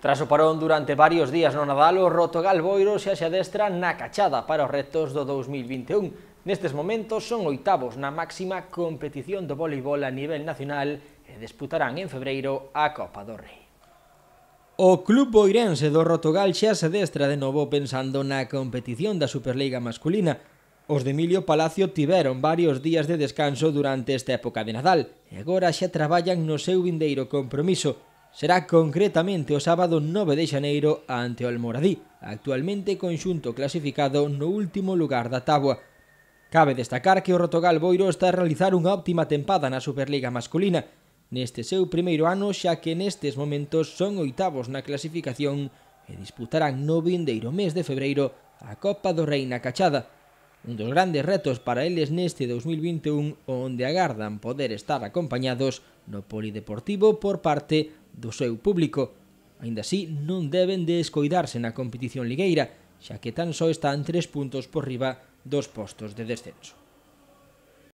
Tras o parón durante varios días no Nadal, o Roto Galboiro xa xa destra na cachada para os retos do 2021. Nestes momentos son oitavos na máxima competición do voleibol a nivel nacional e disputarán en febreiro a Copa do Rei. O club boirense do Rotogal xa se destra de novo pensando na competición da Superliga masculina. Os de Emilio Palacio tiveron varios días de descanso durante esta época de Nadal e agora xa traballan no seu vindeiro compromiso será concretamente o sábado 9 de xaneiro ante o Almoradí, actualmente conxunto clasificado no último lugar da tabua. Cabe destacar que o Rotogal Boiro está a realizar unha óptima tempada na Superliga masculina, neste seu primeiro ano xa que nestes momentos son oitavos na clasificación e disputarán no vindeiro mes de febreiro a Copa do Rei na Cachada, un dos grandes retos para eles neste 2021 onde agardan poder estar acompañados no Polideportivo por parte do seu público. Ainda así, non deben de escoidarse na competición ligueira, xa que tan só están tres puntos por riba dos postos de descenso.